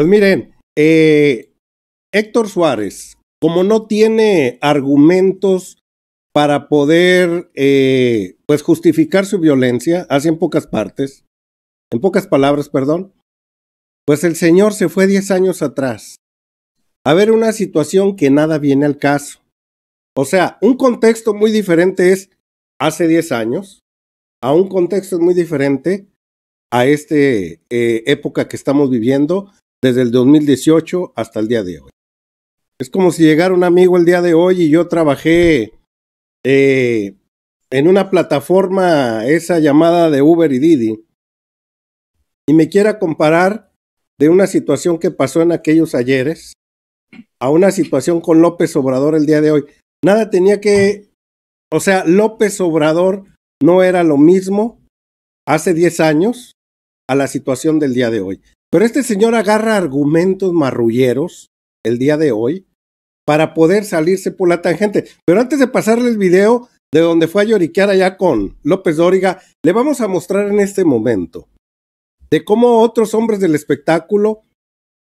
Pues miren, eh, Héctor Suárez, como no tiene argumentos para poder eh, pues justificar su violencia, hace en pocas partes, en pocas palabras, perdón, pues el señor se fue 10 años atrás a ver una situación que nada viene al caso. O sea, un contexto muy diferente es hace 10 años, a un contexto muy diferente a esta eh, época que estamos viviendo desde el 2018 hasta el día de hoy. Es como si llegara un amigo el día de hoy y yo trabajé eh, en una plataforma, esa llamada de Uber y Didi, y me quiera comparar de una situación que pasó en aquellos ayeres a una situación con López Obrador el día de hoy. Nada tenía que, o sea, López Obrador no era lo mismo hace 10 años a la situación del día de hoy. Pero este señor agarra argumentos marrulleros el día de hoy para poder salirse por la tangente. Pero antes de pasarle el video de donde fue a lloriquear allá con López Dóriga, le vamos a mostrar en este momento de cómo otros hombres del espectáculo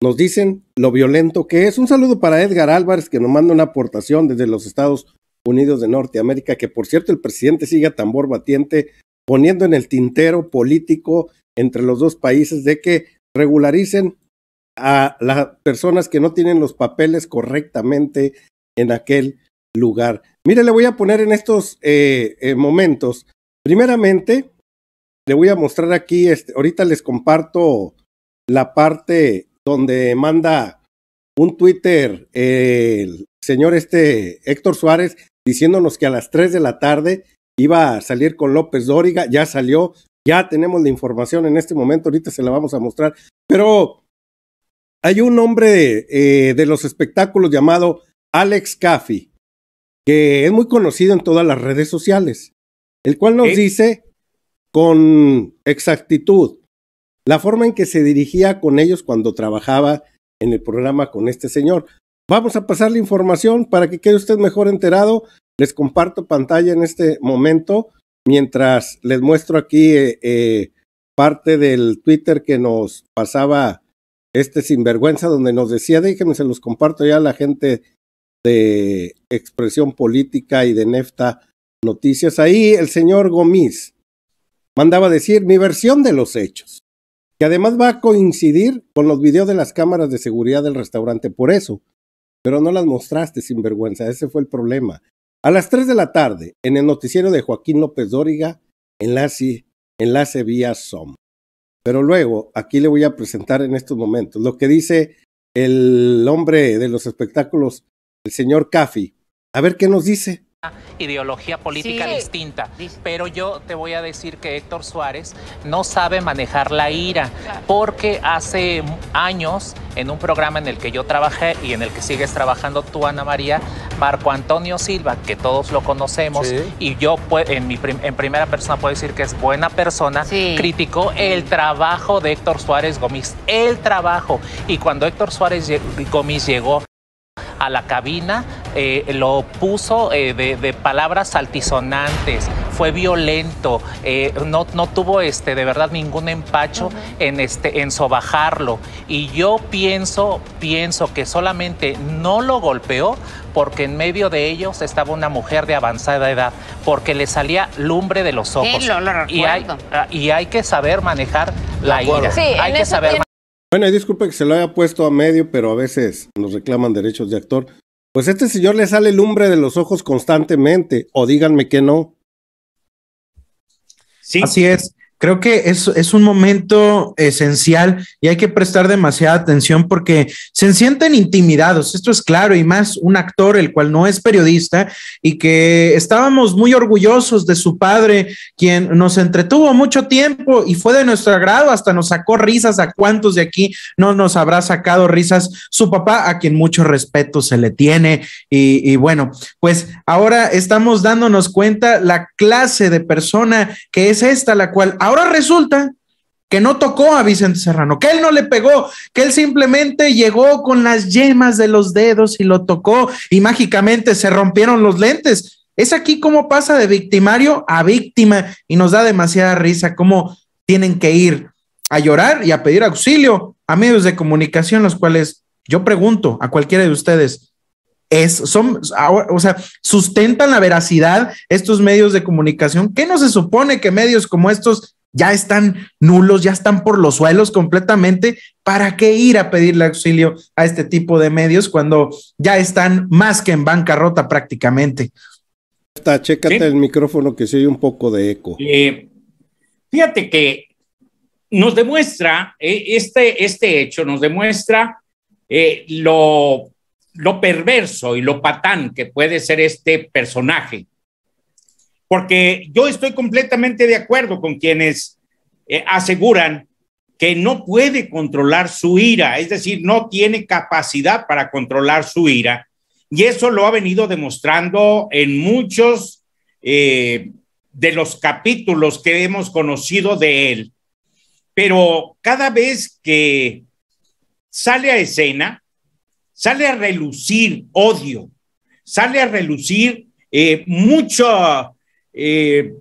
nos dicen lo violento que es. Un saludo para Edgar Álvarez que nos manda una aportación desde los Estados Unidos de Norteamérica, que por cierto el presidente sigue a tambor batiente poniendo en el tintero político entre los dos países de que regularicen a las personas que no tienen los papeles correctamente en aquel lugar. Mire, le voy a poner en estos eh, eh, momentos. Primeramente, le voy a mostrar aquí, este, ahorita les comparto la parte donde manda un Twitter el señor este Héctor Suárez diciéndonos que a las 3 de la tarde iba a salir con López Dóriga, ya salió, ya tenemos la información en este momento, ahorita se la vamos a mostrar. Pero hay un hombre eh, de los espectáculos llamado Alex Caffey, que es muy conocido en todas las redes sociales, el cual nos dice con exactitud la forma en que se dirigía con ellos cuando trabajaba en el programa con este señor. Vamos a pasar la información para que quede usted mejor enterado. Les comparto pantalla en este momento Mientras les muestro aquí eh, eh, parte del Twitter que nos pasaba este sinvergüenza, donde nos decía, déjenme, se los comparto ya a la gente de Expresión Política y de Nefta Noticias. Ahí el señor Gomis mandaba decir mi versión de los hechos, que además va a coincidir con los videos de las cámaras de seguridad del restaurante, por eso, pero no las mostraste sinvergüenza, ese fue el problema. A las 3 de la tarde, en el noticiero de Joaquín López Dóriga, enlace, enlace vía SOM. Pero luego, aquí le voy a presentar en estos momentos lo que dice el hombre de los espectáculos, el señor Cafi. A ver qué nos dice ideología política distinta. Pero yo te voy a decir que Héctor Suárez no sabe manejar la ira, porque hace años, en un programa en el que yo trabajé y en el que sigues trabajando tú, Ana María, Marco Antonio Silva, que todos lo conocemos, y yo en, mi en primera persona puedo decir que es buena persona, criticó el trabajo de Héctor Suárez Gómez, el trabajo. Y cuando Héctor Suárez Gómez llegó a la cabina, eh, lo puso eh, de, palabras altisonantes, fue violento, eh, no, no, tuvo este, de verdad ningún empacho en, este, en sobajarlo. Y yo pienso, pienso que solamente no lo golpeó porque en medio de ellos estaba una mujer de avanzada edad, porque le salía lumbre de los ojos. y, hay, ah, y hay que saber manejar la ira. hay que saber bueno, disculpe que se lo haya puesto a medio, pero a veces nos reclaman derechos de actor. Pues este señor le sale lumbre de los ojos constantemente, o díganme que no. Sí. Así es creo que es, es, un momento esencial y hay que prestar demasiada atención porque se sienten intimidados, esto es claro, y más un actor el cual no es periodista y que estábamos muy orgullosos de su padre, quien nos entretuvo mucho tiempo y fue de nuestro agrado, hasta nos sacó risas, a cuántos de aquí no nos habrá sacado risas su papá, a quien mucho respeto se le tiene. Y, y bueno, pues ahora estamos dándonos cuenta la clase de persona que es esta, la cual ahora Ahora resulta que no tocó a Vicente Serrano, que él no le pegó, que él simplemente llegó con las yemas de los dedos y lo tocó y mágicamente se rompieron los lentes. Es aquí como pasa de victimario a víctima y nos da demasiada risa cómo tienen que ir a llorar y a pedir auxilio a medios de comunicación, los cuales yo pregunto a cualquiera de ustedes, es, son, o sea, sustentan la veracidad estos medios de comunicación. ¿Qué no se supone que medios como estos ya están nulos, ya están por los suelos completamente. ¿Para qué ir a pedirle auxilio a este tipo de medios cuando ya están más que en bancarrota prácticamente? Está, chécate el micrófono que se oye un poco de eco. Eh, fíjate que nos demuestra, eh, este, este hecho nos demuestra eh, lo, lo perverso y lo patán que puede ser este personaje porque yo estoy completamente de acuerdo con quienes eh, aseguran que no puede controlar su ira, es decir, no tiene capacidad para controlar su ira. Y eso lo ha venido demostrando en muchos eh, de los capítulos que hemos conocido de él. Pero cada vez que sale a escena, sale a relucir odio, sale a relucir eh, mucho, eh,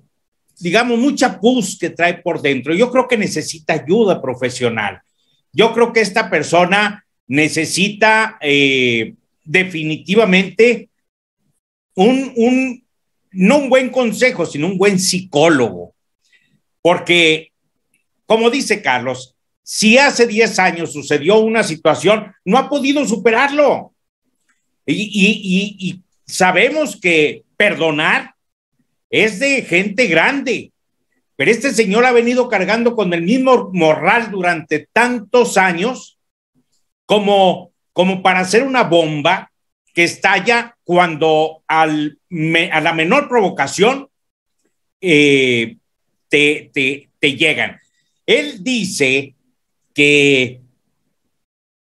digamos, mucha pus que trae por dentro. Yo creo que necesita ayuda profesional. Yo creo que esta persona necesita eh, definitivamente un, un, no un buen consejo, sino un buen psicólogo. Porque, como dice Carlos, si hace 10 años sucedió una situación, no ha podido superarlo. Y, y, y, y sabemos que perdonar es de gente grande. Pero este señor ha venido cargando con el mismo morral durante tantos años como, como para hacer una bomba que estalla cuando a la menor provocación eh, te, llegan. Él dice que,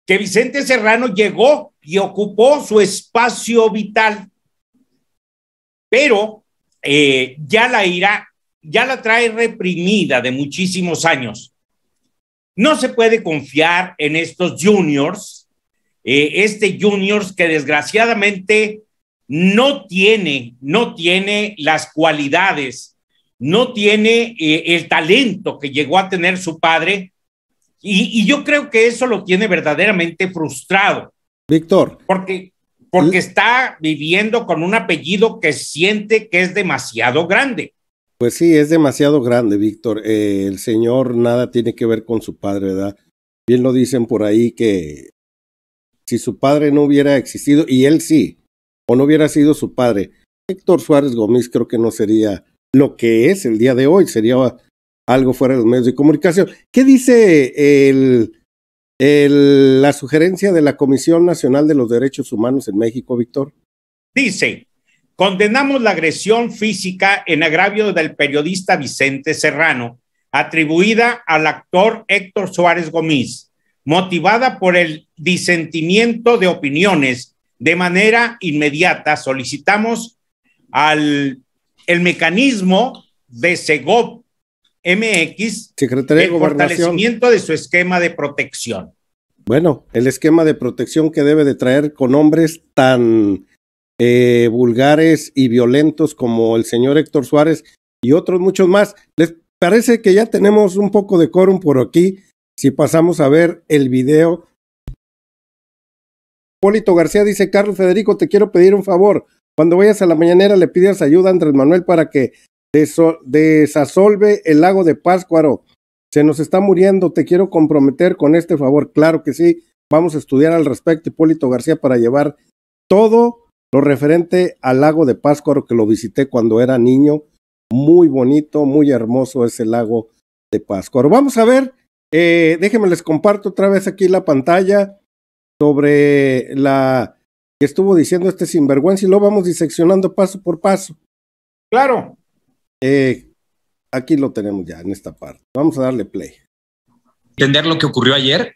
que Vicente Serrano llegó y ocupó su espacio vital, pero eh, ya la ira, ya la trae reprimida de muchísimos años. No se puede confiar en estos juniors, eh, este juniors que desgraciadamente no tiene, no tiene las cualidades, no tiene eh, el talento que llegó a tener su padre. Y, y yo creo que eso lo tiene verdaderamente frustrado. Víctor. Porque porque está viviendo con un apellido que siente que es demasiado grande. Pues sí, es demasiado grande, Víctor. Eh, el señor nada tiene que ver con su padre, ¿verdad? Bien lo dicen por ahí que si su padre no hubiera existido, y él sí, o no hubiera sido su padre, Héctor Suárez Gómez creo que no sería lo que es el día de hoy, sería algo fuera de los medios de comunicación. ¿Qué dice el la sugerencia de la Comisión Nacional de los Derechos Humanos en México, Víctor? Dice, condenamos la agresión física en agravio del periodista Vicente Serrano, atribuida al actor Héctor Suárez Gómez, motivada por el disentimiento de opiniones. De manera inmediata solicitamos al el mecanismo de SEGOP MX de fortalecimiento de su esquema de protección. Bueno, el esquema de protección que debe de traer con hombres tan eh, vulgares y violentos como el señor Héctor Suárez y otros muchos más. ¿Les parece que ya tenemos un poco de quórum por aquí? Si pasamos a ver el video. Polito García dice, Carlos Federico, te quiero pedir un favor. Cuando vayas a la mañanera le pidas ayuda a Andrés Manuel para que desasolve el lago de Páscuaro. Se nos está muriendo, te quiero comprometer con este favor. Claro que sí, vamos a estudiar al respecto Hipólito García para llevar todo lo referente al lago de Páscuaro que lo visité cuando era niño. Muy bonito, muy hermoso ese lago de Páscuaro. Vamos a ver, eh, déjenme les comparto otra vez aquí la pantalla sobre la que estuvo diciendo este sinvergüenza y lo vamos diseccionando paso por paso. Claro. Eh, aquí lo tenemos ya en esta parte. Vamos a darle play. ¿Entender lo que ocurrió ayer?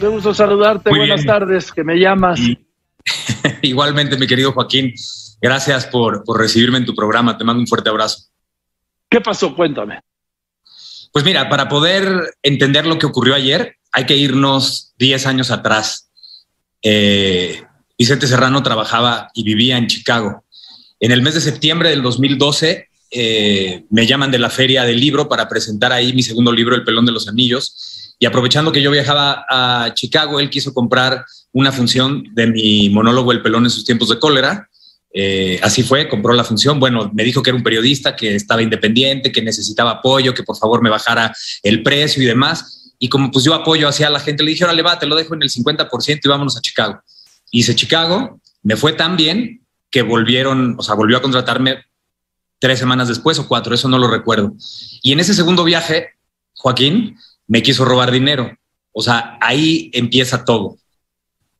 Me gusto saludarte. Buenas tardes, que me llamas. igualmente, mi querido Joaquín. Gracias por, por recibirme en tu programa. Te mando un fuerte abrazo. ¿Qué pasó? Cuéntame. Pues mira, para poder entender lo que ocurrió ayer, hay que irnos 10 años atrás. Eh, Vicente Serrano trabajaba y vivía en Chicago. En el mes de septiembre del 2012, eh, me llaman de la feria del libro para presentar ahí mi segundo libro, El Pelón de los Anillos. Y aprovechando que yo viajaba a Chicago, él quiso comprar una función de mi monólogo El Pelón en sus tiempos de cólera. Eh, así fue, compró la función. Bueno, me dijo que era un periodista, que estaba independiente, que necesitaba apoyo, que por favor me bajara el precio y demás. Y como pues yo apoyo hacia la gente, le dije, órale, va, te lo dejo en el 50% y vámonos a Chicago. Hice Chicago, me fue tan bien que volvieron, o sea, volvió a contratarme tres semanas después o cuatro, eso no lo recuerdo. Y en ese segundo viaje, Joaquín me quiso robar dinero. O sea, ahí empieza todo.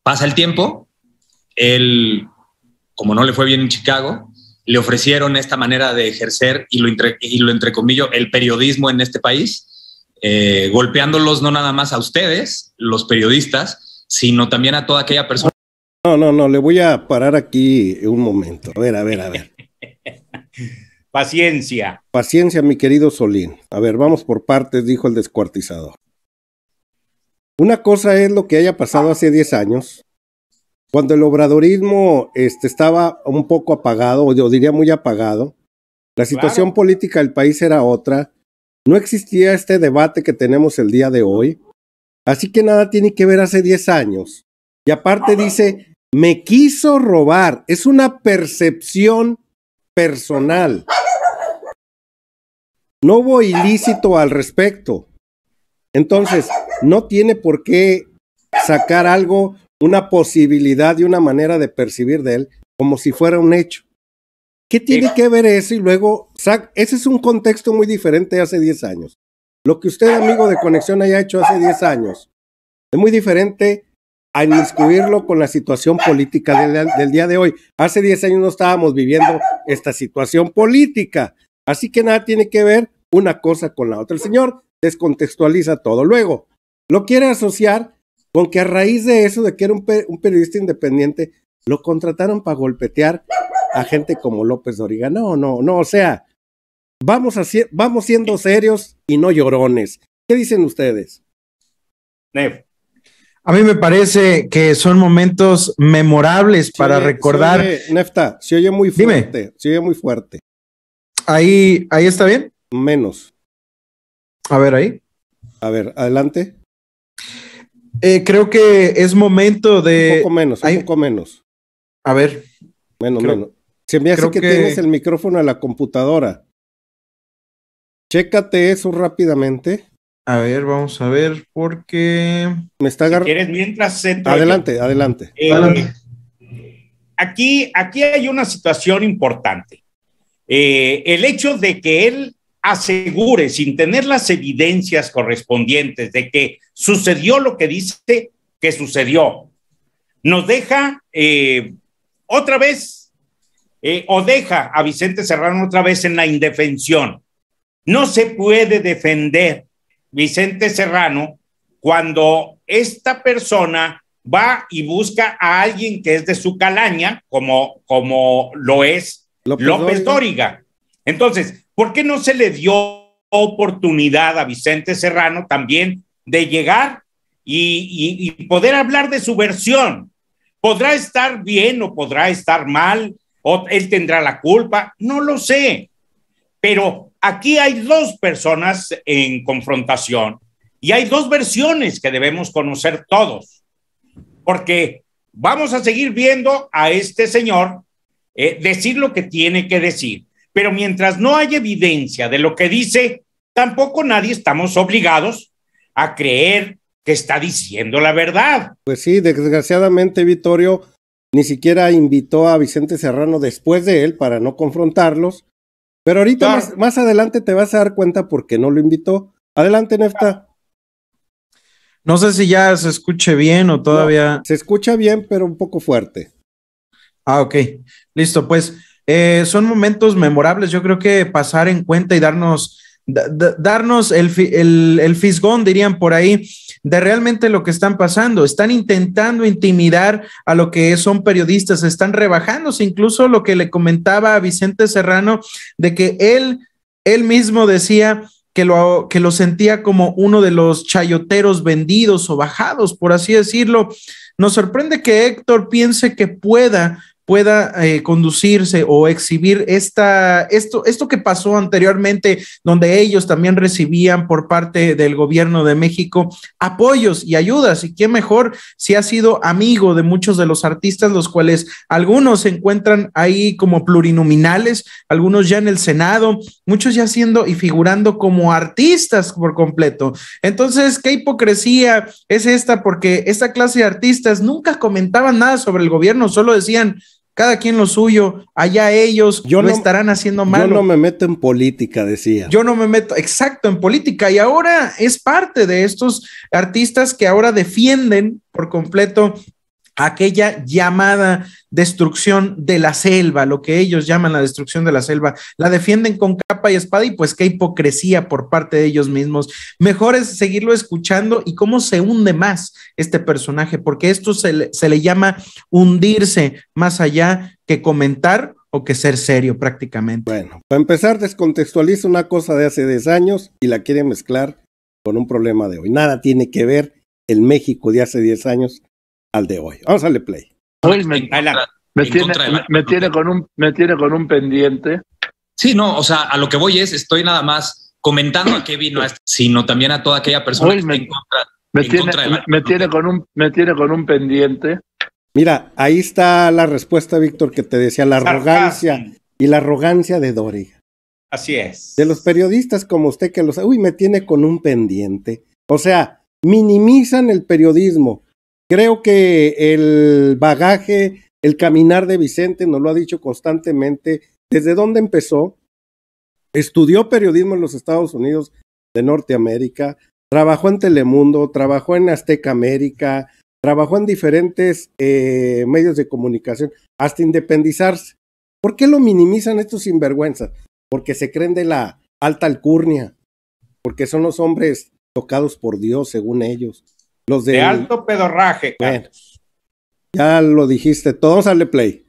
Pasa el tiempo, él, como no le fue bien en Chicago, le ofrecieron esta manera de ejercer y lo, entre, y lo entrecomillo, el periodismo en este país, eh, golpeándolos no nada más a ustedes, los periodistas, sino también a toda aquella persona. No, no, no, le voy a parar aquí un momento. A ver, a ver, a ver. Paciencia. Paciencia, mi querido Solín. A ver, vamos por partes, dijo el descuartizador. Una cosa es lo que haya pasado hace 10 años, cuando el obradorismo este, estaba un poco apagado, o yo diría muy apagado. La situación política del país era otra. No existía este debate que tenemos el día de hoy. Así que nada tiene que ver hace 10 años. Y aparte dice, me quiso robar. Es una percepción personal. No hubo ilícito al respecto. Entonces, no tiene por qué sacar algo, una posibilidad y una manera de percibir de él como si fuera un hecho. ¿Qué tiene que ver eso? Y luego, ese es un contexto muy diferente hace 10 años. Lo que usted, amigo de Conexión, haya hecho hace 10 años es muy diferente a inmiscuirlo con la situación política del, día de hoy. Hace 10 años no estábamos viviendo esta situación política. Así que nada tiene que ver una cosa con la otra. El señor descontextualiza todo. Luego, lo quiere asociar con que a raíz de eso, de que era un, periodista independiente, lo contrataron para golpetear a gente como López Doriga. No, no, no, o sea, vamos, a vamos siendo serios y no llorones. ¿Qué dicen ustedes? A mí me parece que son momentos memorables para recordar. Nefta, se oye muy fuerte. Se oye muy fuerte. Ahí, ahí está bien. Menos. A ver, ahí. A ver, adelante. Eh, creo que es momento de. Un poco menos, un poco menos. A ver. Menos, menos. Se me hace que, que tienes el micrófono a la computadora. Chécate eso rápidamente. A ver, vamos a ver, porque. Me está agarrando. ¿Quieres mientras Adelante, adelante. Eh, adelante. Aquí, aquí hay una situación importante. Eh, el hecho de que él asegure, sin tener las evidencias correspondientes, de que sucedió lo que dice que sucedió, nos deja eh, otra vez, o deja a Vicente Serrano otra vez en la indefensión. No se puede defender Vicente Serrano, cuando esta persona va y busca a alguien que es de su calaña, como, como lo es López, Dóriga. Entonces, ¿por qué no se le dio oportunidad a Vicente Serrano también de llegar y, y poder hablar de su versión? Podrá estar bien o podrá estar mal, o él tendrá la culpa, no lo sé. Pero aquí hay dos personas en confrontación y hay dos versiones que debemos conocer todos, porque vamos a seguir viendo a este señor eh, decir lo que tiene que decir, pero mientras no hay evidencia de lo que dice, tampoco nadie estamos obligados a creer que está diciendo la verdad. Pues sí, desgraciadamente Vittorio ni siquiera invitó a Vicente Serrano después de él para no confrontarlos pero ahorita más, adelante te vas a dar cuenta porque no lo invitó. Adelante, Nefta. No sé si ya se escuche bien o todavía. se escucha bien, pero un poco fuerte. Ah, ok. Listo, pues eh, son momentos memorables. Yo creo que pasar en cuenta y darnos darnos el, el, fisgón, dirían por ahí, de realmente lo que están pasando. Están intentando intimidar a lo que son periodistas, están rebajándose incluso lo que le comentaba a Vicente Serrano, de que él, él mismo decía, que lo, que lo, sentía como uno de los chayoteros vendidos o bajados, por así decirlo. Nos sorprende que Héctor piense que pueda pueda eh, conducirse o exhibir esta, esto, esto que pasó anteriormente, donde ellos también recibían por parte del gobierno de México apoyos y ayudas. Y qué mejor si ha sido amigo de muchos de los artistas, los cuales algunos se encuentran ahí como plurinominales, algunos ya en el Senado, muchos ya siendo y figurando como artistas por completo. Entonces, qué hipocresía es esta, porque esta clase de artistas nunca comentaban nada sobre el gobierno, solo decían, cada quien lo suyo, allá ellos yo no, estarán haciendo mal. Yo no me meto en política, decía. Yo no me meto, exacto, en política. Y ahora es parte de estos artistas que ahora defienden por completo aquella llamada destrucción de la selva, lo que ellos llaman la destrucción de la selva, la defienden con capa y espada y pues qué hipocresía por parte de ellos mismos. Mejor es seguirlo escuchando y cómo se hunde más este personaje, porque esto se le, llama hundirse más allá que comentar o que ser serio prácticamente. Bueno, para empezar descontextualiza una cosa de hace 10 años y la quiere mezclar con un problema de hoy. Nada tiene que ver el México de hace 10 años al de hoy. Vamos a darle play. me, tiene, con un, me tiene con un pendiente. Sí, no, o sea, a lo que voy es, estoy nada más comentando a qué vino, este, sino también a toda aquella persona me, tiene, con un Me tiene con un pendiente. Mira, ahí está la respuesta, Víctor, que te decía, la arrogancia y la arrogancia de Doriga. Así es. De los periodistas como usted que los... Uy, me tiene con un pendiente. O sea, minimizan el periodismo, Creo que el bagaje, el caminar de Vicente nos lo ha dicho constantemente. ¿Desde dónde empezó? Estudió periodismo en los Estados Unidos de Norteamérica, trabajó en Telemundo, trabajó en Azteca América, trabajó en diferentes eh, medios de comunicación, hasta independizarse. ¿Por qué lo minimizan estos sinvergüenzas? Porque se creen de la alta alcurnia, porque son los hombres tocados por Dios, según ellos, los de, alto pedorraje. ya lo dijiste, todo sale play.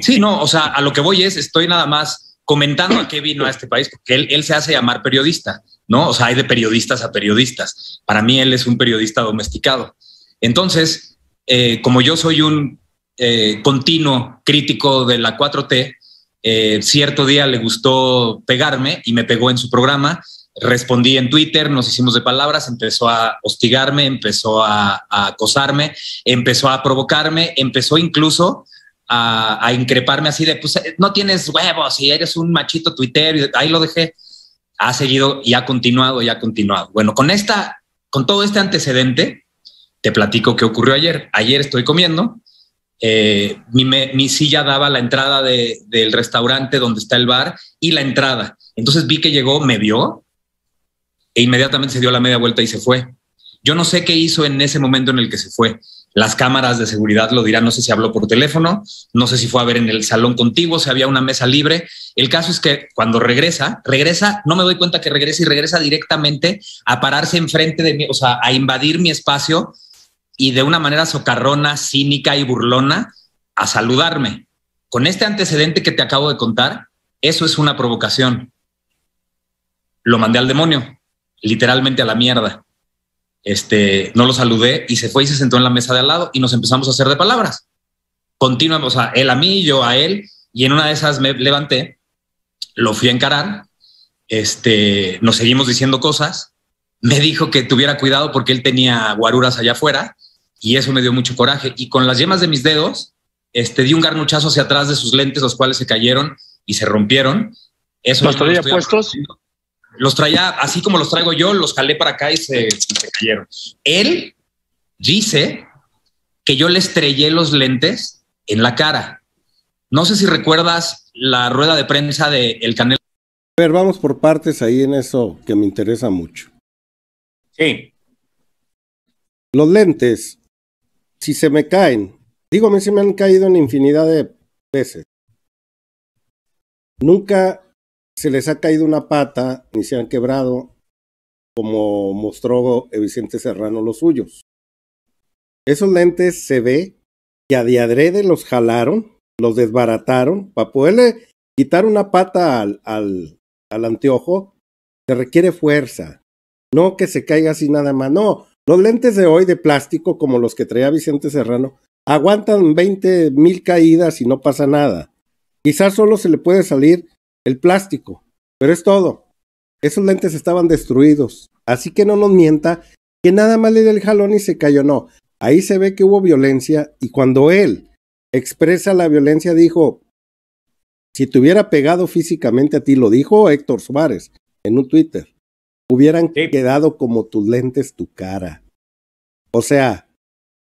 Sí, no, o sea, a lo que voy es, estoy nada más comentando a qué vino a este país, porque él, se hace llamar periodista, ¿no? O sea, hay de periodistas a periodistas. Para mí él es un periodista domesticado. Entonces, eh, como yo soy un eh, continuo crítico de la 4T, eh, cierto día le gustó pegarme y me pegó en su programa respondí en Twitter, nos hicimos de palabras, empezó a hostigarme, empezó a, acosarme, empezó a provocarme, empezó incluso a, increparme así de, pues eh, no tienes huevos y eres un machito y ahí lo dejé, ha seguido y ha continuado y ha continuado. Bueno, con esta, con todo este antecedente, te platico qué ocurrió ayer. Ayer estoy comiendo, eh, mi, mi, silla daba la entrada de, del restaurante donde está el bar y la entrada. Entonces vi que llegó, me vio, e inmediatamente se dio la media vuelta y se fue. Yo no sé qué hizo en ese momento en el que se fue. Las cámaras de seguridad lo dirán, no sé si habló por teléfono, no sé si fue a ver en el salón contigo, si había una mesa libre. El caso es que cuando regresa, regresa, no me doy cuenta que regresa y regresa directamente a pararse enfrente de mí, o sea, a invadir mi espacio y de una manera socarrona, cínica y burlona a saludarme. Con este antecedente que te acabo de contar, eso es una provocación. Lo mandé al demonio literalmente a la mierda. Este, no lo saludé y se fue y se sentó en la mesa de al lado y nos empezamos a hacer de palabras. Continuamos a él a mí, yo a él y en una de esas me levanté, lo fui a encarar, este, nos seguimos diciendo cosas, me dijo que tuviera cuidado porque él tenía guaruras allá afuera y eso me dio mucho coraje y con las yemas de mis dedos este, di un garnuchazo hacia atrás de sus lentes, los cuales se cayeron y se rompieron. Eso ¿Los los traía así como los traigo yo, los jalé para acá y se, cayeron. Él dice que yo le estrellé los lentes en la cara. No sé si recuerdas la rueda de prensa de El Canelo. A ver, vamos por partes ahí en eso que me interesa mucho. Sí. Los lentes, si se me caen, digo, si me han caído en infinidad de veces. Nunca se les ha caído una pata y se han quebrado, como mostró Vicente Serrano los suyos. Esos lentes se ve que a diadrede los jalaron, los desbarataron, para poderle quitar una pata al, al, al anteojo, se requiere fuerza. No que se caiga así nada más, no. Los lentes de hoy de plástico, como los que traía Vicente Serrano, aguantan 20 mil caídas y no pasa nada. Quizás solo se le puede salir el plástico, pero es todo. Esos lentes estaban destruidos, así que no nos mienta que nada más le dio el jalón y se cayó, no. Ahí se ve que hubo violencia y cuando él expresa la violencia dijo, si te hubiera pegado físicamente a ti, lo dijo Héctor Suárez en un Twitter, hubieran quedado como tus lentes tu cara. O sea,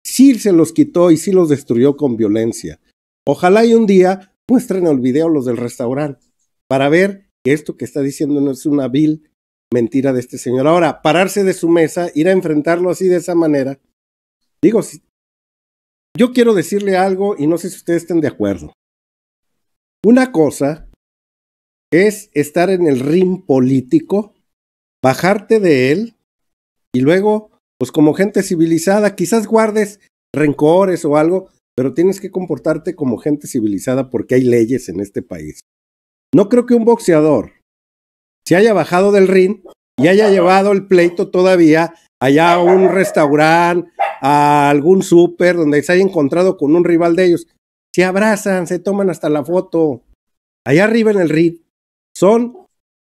sí se los quitó y sí los destruyó con violencia. Ojalá y un día muestren el video los del restaurante para ver que esto que está diciendo no es una vil mentira de este señor. Ahora, pararse de su mesa, ir a enfrentarlo así de esa manera, digo, yo quiero decirle algo y no sé si ustedes estén de acuerdo. Una cosa es estar en el ring político, bajarte de él y luego, pues como gente civilizada, quizás guardes rencores o algo, pero tienes que comportarte como gente civilizada porque hay leyes en este país. No creo que un boxeador se haya bajado del ring y haya llevado el pleito todavía allá a un restaurante, a algún súper donde se haya encontrado con un rival de ellos. Se abrazan, se toman hasta la foto. Allá arriba en el ring son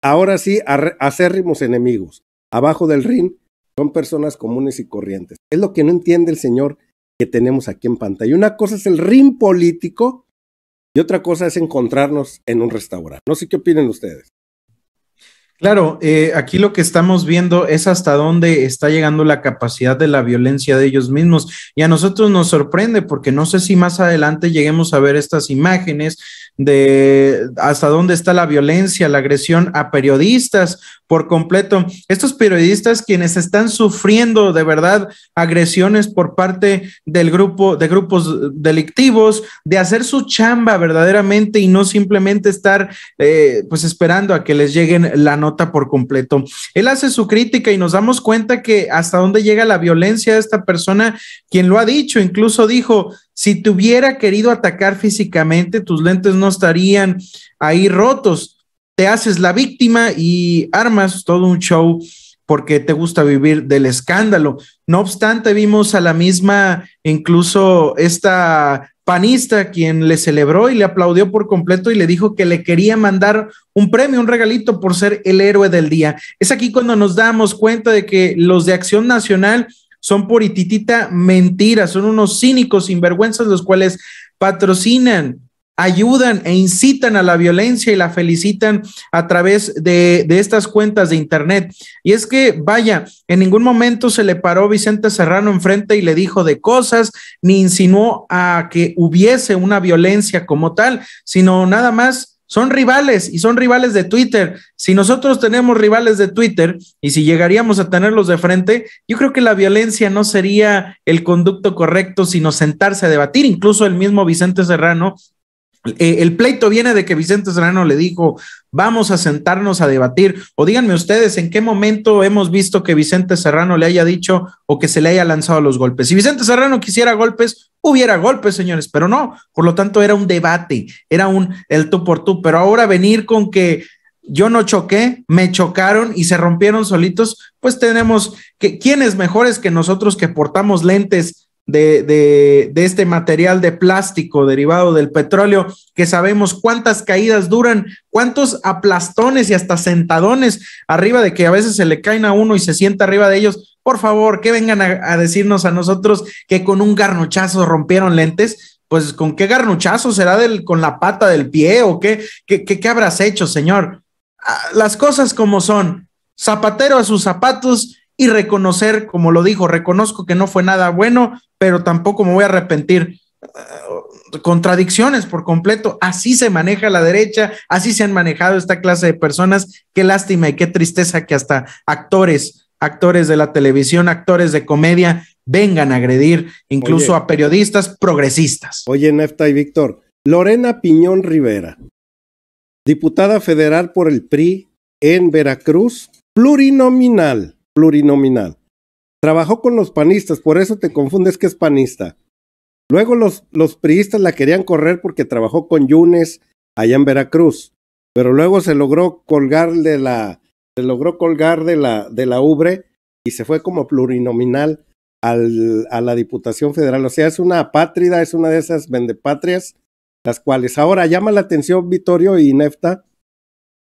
ahora sí acérrimos enemigos. Abajo del ring son personas comunes y corrientes. Es lo que no entiende el señor que tenemos aquí en pantalla. Una cosa es el ring político y otra cosa es encontrarnos en un restaurante. No sé qué opinen ustedes. Claro, eh, aquí lo que estamos viendo es hasta dónde está llegando la capacidad de la violencia de ellos mismos. Y a nosotros nos sorprende porque no sé si más adelante lleguemos a ver estas imágenes de hasta dónde está la violencia, la agresión a periodistas por completo. Estos periodistas quienes están sufriendo de verdad agresiones por parte del grupo, de grupos delictivos, de hacer su chamba verdaderamente y no simplemente estar eh, pues esperando a que les lleguen la noticia por completo. Él hace su crítica y nos damos cuenta que hasta dónde llega la violencia de esta persona, quien lo ha dicho, incluso dijo, si te hubiera querido atacar físicamente, tus lentes no estarían ahí rotos. Te haces la víctima y armas todo un show porque te gusta vivir del escándalo. No obstante, vimos a la misma, incluso esta panista, quien le celebró y le aplaudió por completo y le dijo que le quería mandar un premio, un regalito por ser el héroe del día. Es aquí cuando nos damos cuenta de que los de Acción Nacional son por ititita mentiras, son unos cínicos, sinvergüenzas, los cuales patrocinan ayudan e incitan a la violencia y la felicitan a través de, estas cuentas de Internet. Y es que, vaya, en ningún momento se le paró Vicente Serrano enfrente y le dijo de cosas, ni insinuó a que hubiese una violencia como tal, sino nada más son rivales y son rivales de Twitter. Si nosotros tenemos rivales de Twitter y si llegaríamos a tenerlos de frente, yo creo que la violencia no sería el conducto correcto, sino sentarse a debatir. Incluso el mismo Vicente Serrano eh, el pleito viene de que Vicente Serrano le dijo, vamos a sentarnos a debatir, o díganme ustedes en qué momento hemos visto que Vicente Serrano le haya dicho o que se le haya lanzado los golpes. Si Vicente Serrano quisiera golpes, hubiera golpes, señores, pero no, por lo tanto era un debate, era un el tú por tú, pero ahora venir con que yo no choqué, me chocaron y se rompieron solitos, pues tenemos que, ¿quiénes mejores que nosotros que portamos lentes de, este material de plástico derivado del petróleo, que sabemos cuántas caídas duran, cuántos aplastones y hasta sentadones arriba de que a veces se le caen a uno y se sienta arriba de ellos. Por favor, que vengan a, decirnos a nosotros que con un garnochazo rompieron lentes. Pues con qué garnuchazo será del, con la pata del pie o qué, qué habrás hecho, señor. Ah, las cosas como son, zapatero a sus zapatos y reconocer, como lo dijo, reconozco que no fue nada bueno, pero tampoco me voy a arrepentir. Eh, contradicciones por completo. Así se maneja la derecha, así se han manejado esta clase de personas. Qué lástima y qué tristeza que hasta actores, actores de la televisión, actores de comedia, vengan a agredir incluso a periodistas progresistas. Oye, Nefta y Víctor, Lorena Piñón Rivera, diputada federal por el PRI en Veracruz, plurinominal plurinominal. Trabajó con los panistas, por eso te confundes que es panista. Luego los, los priistas la querían correr porque trabajó con Yunes allá en Veracruz, pero luego se logró colgar de la se logró colgar de la de la Ubre y se fue como plurinominal al, a la Diputación Federal, o sea, es una apátrida, es una de esas vendepatrias las cuales ahora llama la atención vitorio y Nefta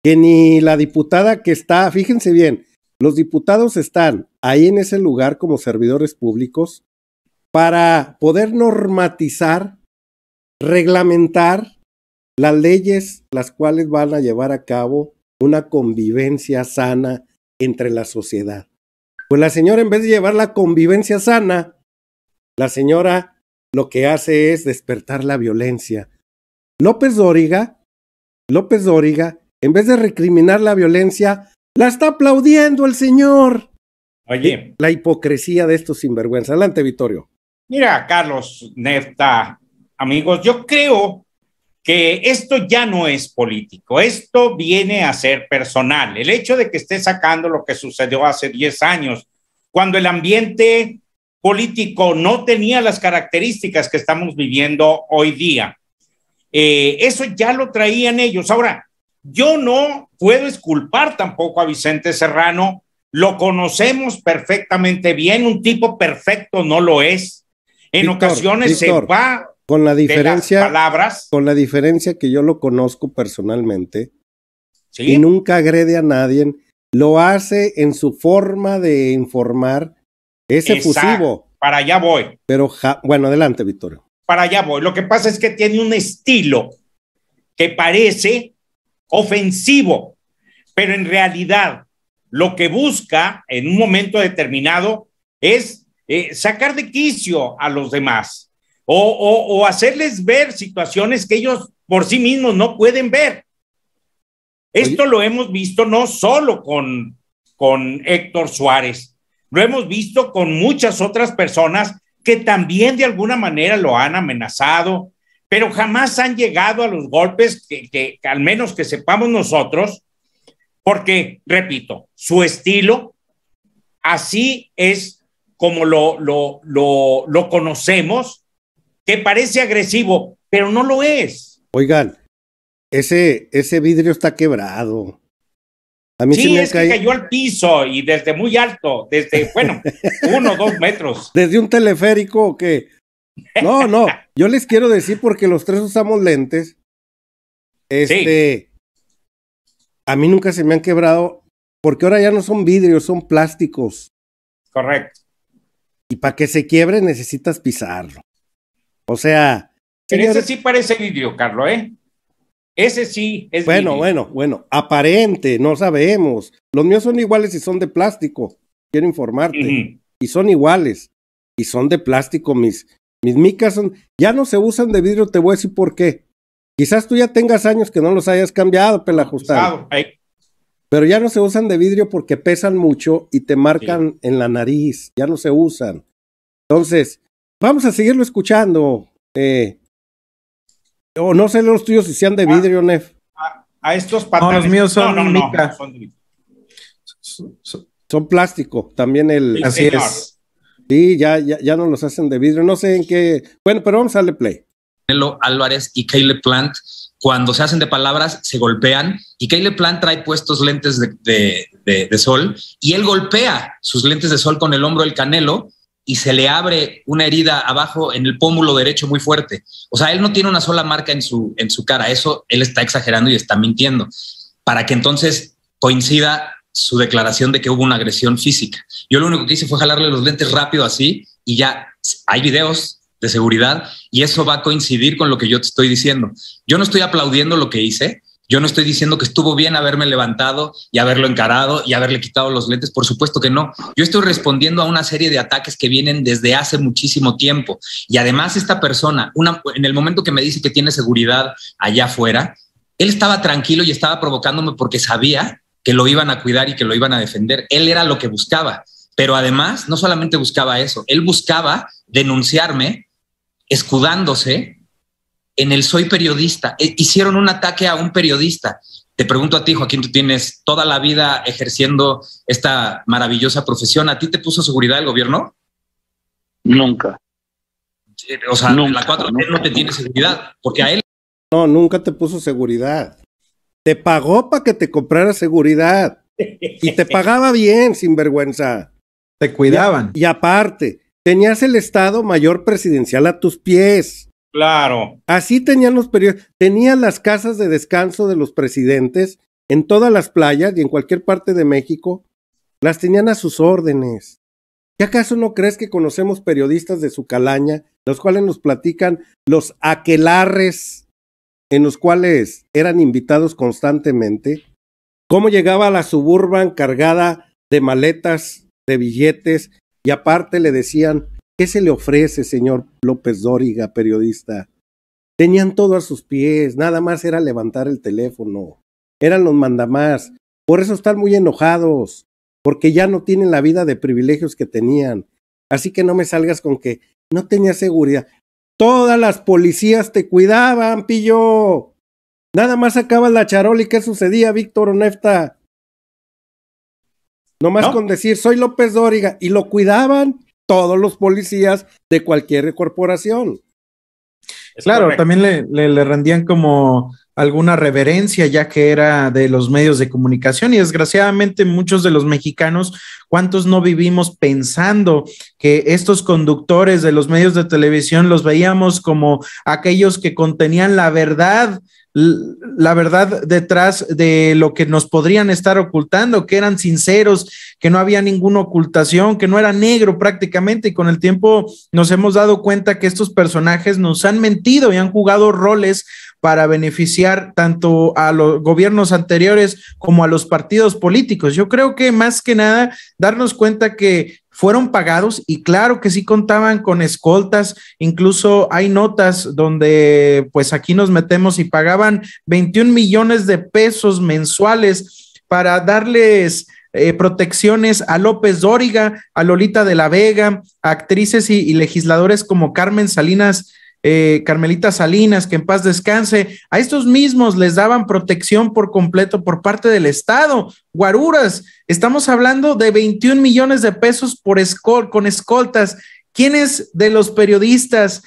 que ni la diputada que está, fíjense bien, los diputados están ahí en ese lugar como servidores públicos para poder normatizar, reglamentar las leyes las cuales van a llevar a cabo una convivencia sana entre la sociedad. Pues la señora en vez de llevar la convivencia sana, la señora lo que hace es despertar la violencia. López Dóriga, López Dóriga, en vez de recriminar la violencia, la está aplaudiendo el señor. Oye. La hipocresía de estos sinvergüenza. Adelante, Vittorio. Mira, Carlos, Nefta, amigos, yo creo que esto ya no es político, esto viene a ser personal. El hecho de que esté sacando lo que sucedió hace 10 años, cuando el ambiente político no tenía las características que estamos viviendo hoy día. Eh, eso ya lo traían ellos. Ahora, yo no puedo esculpar tampoco a Vicente Serrano, lo conocemos perfectamente bien, un tipo perfecto no lo es. En ocasiones se va con la diferencia de palabras, con la diferencia que yo lo conozco personalmente y nunca agrede a nadie, lo hace en su forma de informar, ese efusivo. Para allá voy. Pero bueno, adelante, Víctor. Para allá voy. Lo que pasa es que tiene un estilo que parece ofensivo, pero en realidad lo que busca en un momento determinado es eh, sacar de quicio a los demás o, hacerles ver situaciones que ellos por sí mismos no pueden ver. Esto lo hemos visto no solo con, con Héctor Suárez, lo hemos visto con muchas otras personas que también de alguna manera lo han amenazado, pero jamás han llegado a los golpes que, que, al menos que sepamos nosotros, porque, repito, su estilo así es como lo, lo, lo, lo conocemos, que parece agresivo, pero no lo es. Oigan, ese, ese vidrio está quebrado. sí, es que cayó al piso y desde muy alto, desde, bueno, uno, dos metros. ¿Desde un teleférico que no, no, yo les quiero decir porque los tres usamos lentes. Este, a mí nunca se me han quebrado porque ahora ya no son vidrios, son plásticos. Correcto. Y para que se quiebre necesitas pisarlo. O sea. Pero ese sí parece vidrio, Carlos, ¿eh? Ese sí es Bueno, bueno, bueno. Aparente, no sabemos. Los míos son iguales y son de plástico. Quiero informarte. Y son iguales. Y son de plástico mis, mis micas son, ya no se usan de vidrio, te voy a decir por qué. Quizás tú ya tengas años que no los hayas cambiado, pelajustado. Pero ya no se usan de vidrio porque pesan mucho y te marcan en la nariz, ya no se usan. Entonces, vamos a seguirlo escuchando. Eh, o no sé los tuyos si sean de ah. vidrio, Nef. Ah, a, estos patrones míos son, micas son, plástico, también el. así es. Sí, ya, ya, no los hacen de vidrio. No sé en qué. Bueno, pero vamos a darle play. Álvarez y Caleb Plant, cuando se hacen de palabras, se golpean y Caleb Plant trae puestos lentes de, sol y él golpea sus lentes de sol con el hombro del canelo y se le abre una herida abajo en el pómulo derecho muy fuerte. O sea, él no tiene una sola marca en su, en su cara. Eso él está exagerando y está mintiendo. Para que entonces coincida su declaración de que hubo una agresión física. Yo lo único que hice fue jalarle los lentes rápido así y ya hay videos de seguridad y eso va a coincidir con lo que yo te estoy diciendo. Yo no estoy aplaudiendo lo que hice, yo no estoy diciendo que estuvo bien haberme levantado y haberlo encarado y haberle quitado los lentes, por supuesto que no. Yo estoy respondiendo a una serie de ataques que vienen desde hace muchísimo tiempo. Y además esta persona, en el momento que me dice que tiene seguridad allá afuera, él estaba tranquilo y estaba provocándome porque sabía que lo iban a cuidar y que lo iban a defender. Él era lo que buscaba, pero además no solamente buscaba eso, él buscaba denunciarme escudándose en el soy periodista. E, hicieron un ataque a un periodista. Te pregunto a ti, Joaquín, tú tienes toda la vida ejerciendo esta maravillosa profesión. ¿A ti te puso seguridad el gobierno? Nunca. Eh, o sea, en la 4 no te tiene seguridad, porque a él... No, nunca te puso seguridad te pagó para que te comprara seguridad. Y te pagaba bien, sin vergüenza. Te cuidaban. Y, aparte, tenías el Estado Mayor Presidencial a tus pies. Claro. Así tenían los periodistas. Tenían las casas de descanso de los presidentes en todas las playas y en cualquier parte de México. Las tenían a sus órdenes. ¿Y acaso no crees que conocemos periodistas de su calaña, los cuales nos platican los aquelarres en los cuales eran invitados constantemente, cómo llegaba la suburban cargada de maletas, de billetes, y aparte le decían, ¿qué se le ofrece, señor López Dóriga, periodista? Tenían todo a sus pies, nada más era levantar el teléfono, eran los mandamás, por eso están muy enojados, porque ya no tienen la vida de privilegios que tenían. Así que no me salgas con que no tenía seguridad. Todas las policías te cuidaban, pillo. Nada más sacabas la charola y qué sucedía, Víctor Onefta. No más con decir, soy López Dóriga, y lo cuidaban todos los policías de cualquier corporación. claro, también le, le, le rendían como alguna reverencia, ya que era de los medios de comunicación. Y desgraciadamente muchos de los mexicanos, ¿cuántos no vivimos pensando que estos conductores de los medios de televisión los veíamos como aquellos que contenían la verdad? la verdad detrás de lo que nos podrían estar ocultando, que eran sinceros, que no había ninguna ocultación, que no era negro prácticamente y con el tiempo nos hemos dado cuenta que estos personajes nos han mentido y han jugado roles para beneficiar tanto a los gobiernos anteriores como a los partidos políticos. Yo creo que más que nada darnos cuenta que fueron pagados y claro que sí contaban con escoltas, incluso hay notas donde pues aquí nos metemos y pagaban 21 millones de pesos mensuales para darles eh, protecciones a López Dóriga, a Lolita de la Vega, a actrices y legisladores como Carmen Salinas eh, Carmelita Salinas, que en paz descanse, a estos mismos les daban protección por completo por parte del Estado. Guaruras, estamos hablando de 21 millones de pesos por con escoltas. ¿Quiénes de los periodistas,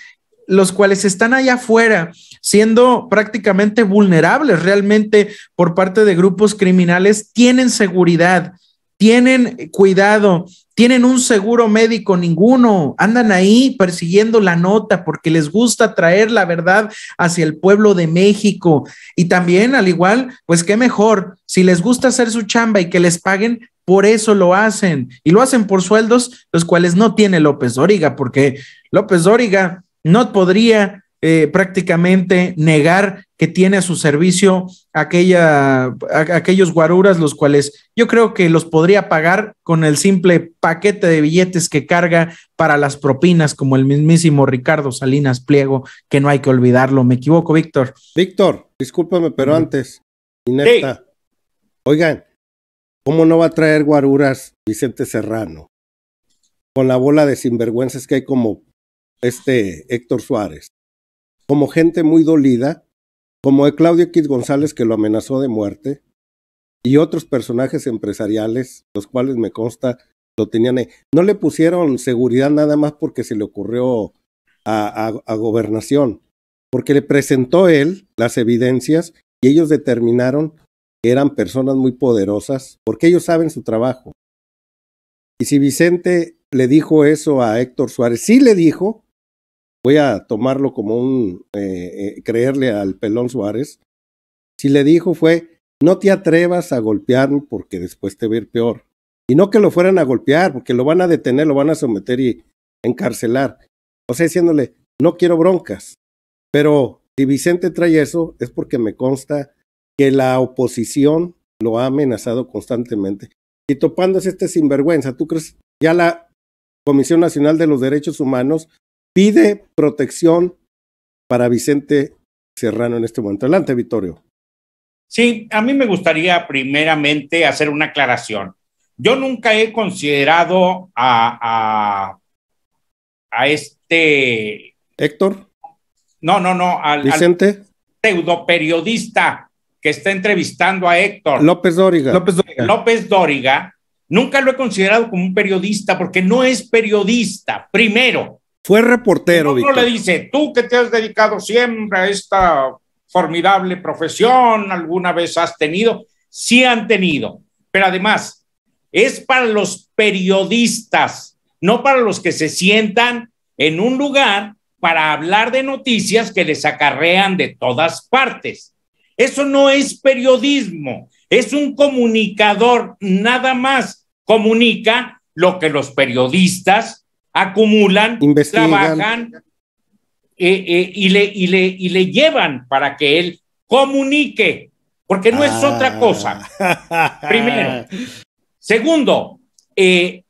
los cuales están allá afuera, siendo prácticamente vulnerables realmente por parte de grupos criminales, tienen seguridad? tienen cuidado, tienen un seguro médico ninguno, andan ahí persiguiendo la nota porque les gusta traer la verdad hacia el pueblo de México. Y también, al igual, pues qué mejor, si les gusta hacer su chamba y que les paguen, por eso lo hacen. Y lo hacen por sueldos los cuales no tiene López Dóriga, porque López Dóriga no podría eh, prácticamente negar que tiene a su servicio aquella, aquellos guaruras, los cuales yo creo que los podría pagar con el simple paquete de billetes que carga para las propinas, como el mismísimo Ricardo Salinas Pliego, que no hay que olvidarlo. Me equivoco, Víctor. Víctor, discúlpame, pero antes, Inés, Oigan, ¿cómo no va a traer guaruras Vicente Serrano? Con la bola de sinvergüenzas que hay como este Héctor Suárez como gente muy dolida, como de Claudio X. González que lo amenazó de muerte, y otros personajes empresariales, los cuales me consta lo tenían No le pusieron seguridad nada más porque se le ocurrió a gobernación, porque le presentó él las evidencias y ellos determinaron que eran personas muy poderosas, porque ellos saben su trabajo. Y si Vicente le dijo eso a Héctor Suárez, sí le dijo, voy a tomarlo como un, eh, eh, creerle al pelón Suárez, si le dijo fue, no te atrevas a golpearme porque después te va peor. Y no que lo fueran a golpear, porque lo van a detener, lo van a someter y encarcelar. O sea, diciéndole, no quiero broncas. Pero si Vicente trae eso, es porque me consta que la oposición lo ha amenazado constantemente. Y topándose este sinvergüenza, ¿tú crees? Ya la Comisión Nacional de los Derechos Humanos pide protección para Vicente Serrano en este momento. Adelante, Vittorio. Sí, a mí me gustaría primeramente hacer una aclaración. Yo nunca he considerado a, a, este... Héctor. No, no, no, al, Vicente. pseudo periodista que está entrevistando a Héctor. López Dóriga. López Dóriga. López Dóriga. Nunca lo he considerado como un periodista porque no es periodista, primero. Fue reportero. No le dice, tú que te has dedicado siempre a esta formidable profesión, alguna vez has tenido, sí han tenido, pero además es para los periodistas, no para los que se sientan en un lugar para hablar de noticias que les acarrean de todas partes. Eso no es periodismo, es un comunicador, nada más comunica lo que los periodistas acumulan, trabajan eh, eh, y, le, le, le llevan para que él comunique, porque no es ah. otra cosa. Primero. Segundo, eh,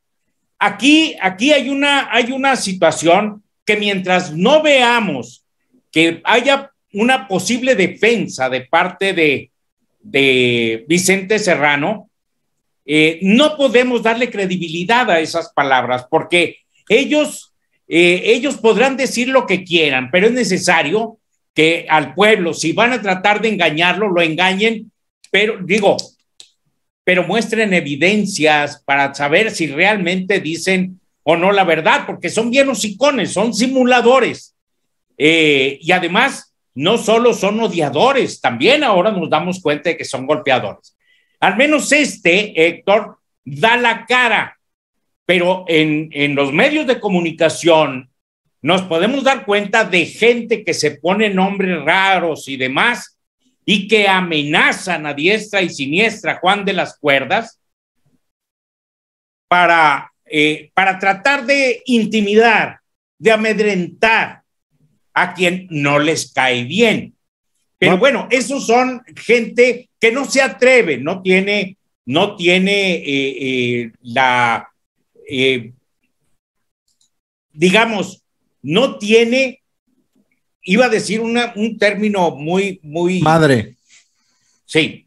aquí, aquí hay, una, hay una situación que mientras no veamos que haya una posible defensa de parte de, Vicente Serrano, no podemos darle credibilidad a esas palabras, porque ellos, eh, ellos podrán decir lo que quieran, pero es necesario que al pueblo, si van a tratar de engañarlo, lo engañen, pero digo, pero muestren evidencias para saber si realmente dicen o no la verdad, porque son bien icones son simuladores. Eh, y además, no solo son odiadores, también ahora nos damos cuenta de que son golpeadores. Al menos este, Héctor, da la cara pero en, los medios de comunicación nos podemos dar cuenta de gente que se pone nombres raros y demás y que amenazan a diestra y siniestra Juan de las Cuerdas para, eh, para tratar de intimidar, de amedrentar a quien no les cae bien. Pero bueno, esos son gente que no se atreve, no tiene, no tiene eh, eh, la eh, digamos, no tiene, iba a decir un término muy, muy... Madre. Sí.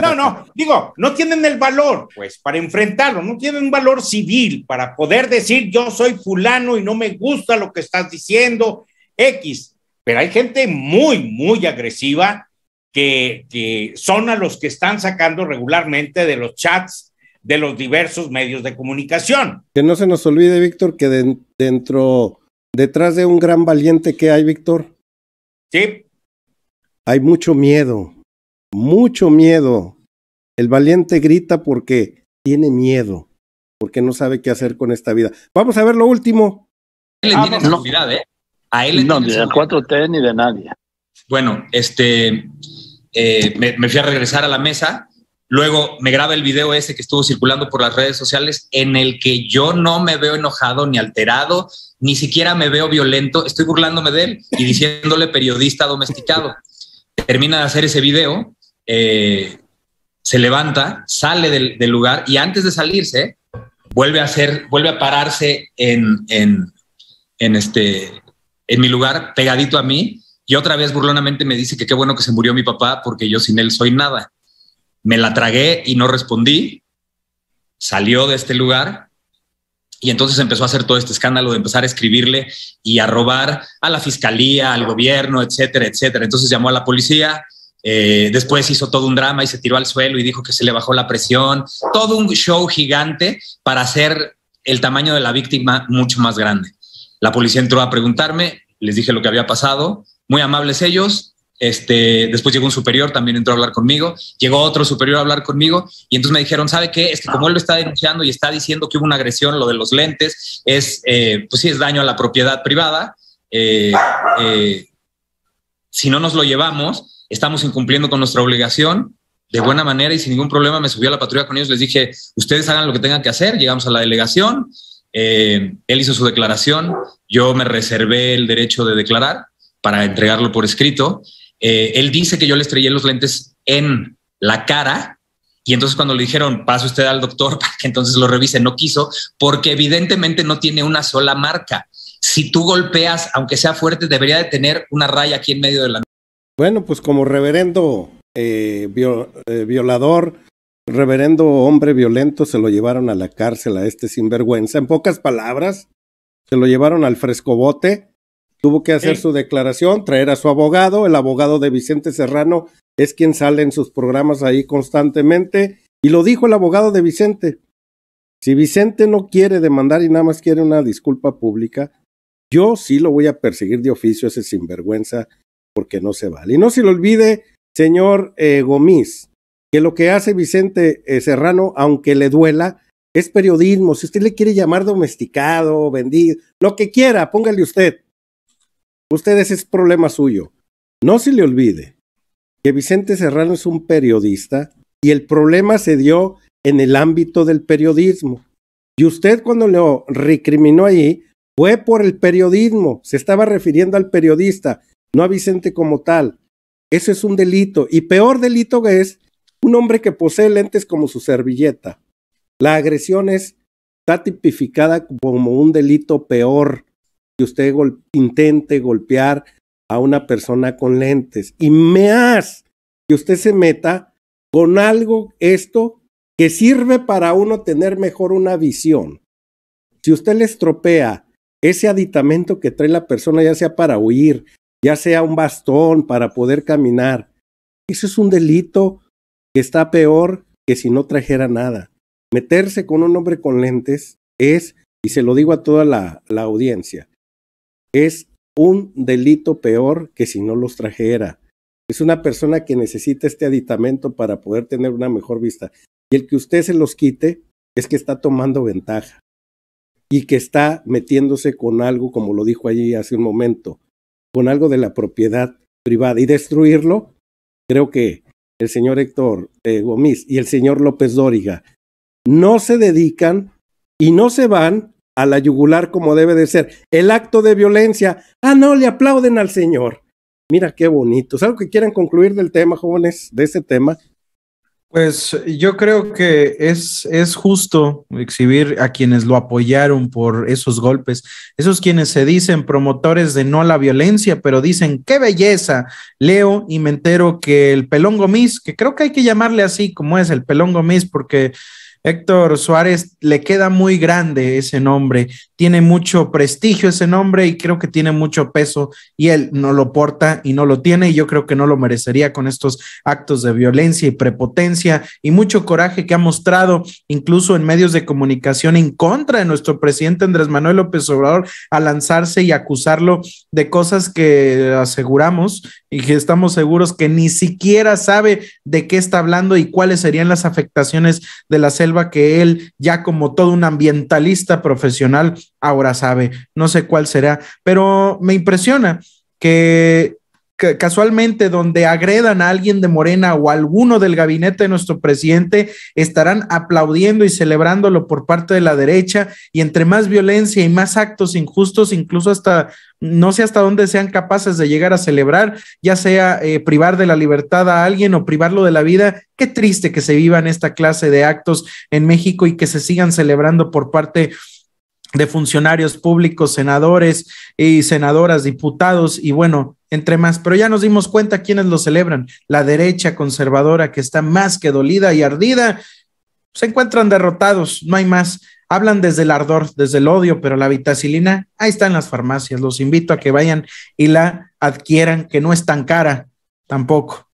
No, no, digo, no tienen el valor, pues, para enfrentarlo, no tienen un valor civil para poder decir yo soy fulano y no me gusta lo que estás diciendo, X. Pero hay gente muy, muy agresiva que, que son a los que están sacando regularmente de los chats de los diversos medios de comunicación. Que no se nos olvide, Víctor, que dentro, detrás de un gran valiente que hay, Víctor. Sí. Hay mucho miedo, mucho miedo. El valiente grita porque tiene miedo, porque no sabe qué hacer con esta vida. Vamos a ver lo último. ¿eh? Él le no. ¿eh? A él no, ni de 4T ni de nadie. Bueno, este, eh, me, me fui a regresar a la mesa Luego me graba el video ese que estuvo circulando por las redes sociales en el que yo no me veo enojado ni alterado, ni siquiera me veo violento, estoy burlándome de él y diciéndole periodista domesticado. Termina de hacer ese video, eh, se levanta, sale del, lugar y antes de salirse, vuelve a, hacer, vuelve a pararse en, en, en, este, en mi lugar pegadito a mí y otra vez burlonamente me dice que qué bueno que se murió mi papá porque yo sin él soy nada me la tragué y no respondí, salió de este lugar y entonces empezó a hacer todo este escándalo de empezar a escribirle y a robar a la fiscalía, al gobierno, etcétera, etcétera. Entonces llamó a la policía, eh, después hizo todo un drama y se tiró al suelo y dijo que se le bajó la presión. Todo un show gigante para hacer el tamaño de la víctima mucho más grande. La policía entró a preguntarme, les dije lo que había pasado, muy amables ellos, este, después llegó un superior, también entró a hablar conmigo, llegó otro superior a hablar conmigo y entonces me dijeron, ¿sabe qué? Es que como él lo está denunciando y está diciendo que hubo una agresión, lo de los lentes, es, eh, pues sí, es daño a la propiedad privada. Eh, eh, si no nos lo llevamos, estamos incumpliendo con nuestra obligación de buena manera y sin ningún problema me subió a la patrulla con ellos, les dije, ustedes hagan lo que tengan que hacer, llegamos a la delegación, él hizo su declaración, yo me reservé el derecho de declarar para entregarlo por escrito eh, él dice que yo le estrellé los lentes en la cara y entonces cuando le dijeron, pase usted al doctor para que entonces lo revise, no quiso, porque evidentemente no tiene una sola marca. Si tú golpeas, aunque sea fuerte, debería de tener una raya aquí en medio de la... Bueno, pues como reverendo eh, eh, violador, reverendo hombre violento, se lo llevaron a la cárcel a este sinvergüenza. En pocas palabras, se lo llevaron al frescobote tuvo que hacer su declaración, traer a su abogado, el abogado de Vicente Serrano es quien sale en sus programas ahí constantemente, y lo dijo el abogado de Vicente. Si Vicente no quiere demandar y nada más quiere una disculpa pública, yo sí lo voy a perseguir de oficio ese sinvergüenza porque no se vale. Y no se lo olvide, señor eh, que lo que hace Vicente eh, Serrano, aunque le duela, es periodismo. Si usted le quiere llamar domesticado, vendido, lo que quiera, póngale usted. Ustedes es problema suyo. No se le olvide que Vicente Serrano es un periodista y el problema se dio en el ámbito del periodismo. Y usted cuando lo recriminó ahí, fue por el periodismo, se estaba refiriendo al periodista, no a Vicente como tal. Eso es un delito y peor delito que es un hombre que posee lentes como su servilleta. La agresión es, está tipificada como un delito peor que usted intente golpear a una persona con lentes y más que usted se meta con algo esto que sirve para uno tener mejor una visión. Si usted le estropea ese aditamento que trae la persona, ya sea para huir, ya sea un bastón para poder caminar, eso es un delito que está peor que si no trajera nada. Meterse con un hombre con lentes es, y se lo digo a toda la audiencia, es un delito peor que si no los trajera. Es una persona que necesita este aditamento para poder tener una mejor vista. Y el que usted se los quite es que está tomando ventaja y que está metiéndose con algo, como lo dijo allí hace un momento, con algo de la propiedad privada y destruirlo. Creo que el señor Héctor de eh, Gómez y el señor López Dóriga no se dedican y no se van a la yugular como debe de ser. El acto de violencia, ah, no, le aplauden al Señor. Mira qué bonito. ¿Es algo que quieran concluir del tema, jóvenes, de ese tema? Pues yo creo que es, es justo exhibir a quienes lo apoyaron por esos golpes, esos quienes se dicen promotores de no a la violencia, pero dicen, qué belleza, leo y me entero que el pelón Gomis, que creo que hay que llamarle así como es el pelón Gomis, porque Héctor Suárez le queda muy grande ese nombre, tiene mucho prestigio ese nombre y creo que tiene mucho peso y él no lo porta y no lo tiene y yo creo que no lo merecería con estos actos de violencia y prepotencia y mucho coraje que ha mostrado incluso en medios de comunicación en contra de nuestro presidente Andrés Manuel López Obrador a lanzarse y acusarlo de cosas que aseguramos y que estamos seguros que ni siquiera sabe de qué está hablando y cuáles serían las afectaciones de la selva que él, ya como todo un ambientalista profesional, ahora sabe. No sé cuál será, pero me impresiona que casualmente donde agredan a alguien de Morena o alguno del gabinete de nuestro presidente, estarán aplaudiendo y celebrándolo por parte de la derecha y entre más violencia y más actos injustos, incluso hasta no sé hasta dónde sean capaces de llegar a celebrar, ya sea eh, privar de la libertad a alguien o privarlo de la vida. Qué triste que se vivan esta clase de actos en México y que se sigan celebrando por parte de funcionarios públicos, senadores y senadoras, diputados y bueno, entre más. Pero ya nos dimos cuenta quiénes lo celebran. La derecha conservadora que está más que dolida y ardida, se encuentran derrotados, no hay más. Hablan desde el ardor, desde el odio, pero la vitacilina ahí están las farmacias. Los invito a que vayan y la adquieran, que no es tan cara tampoco.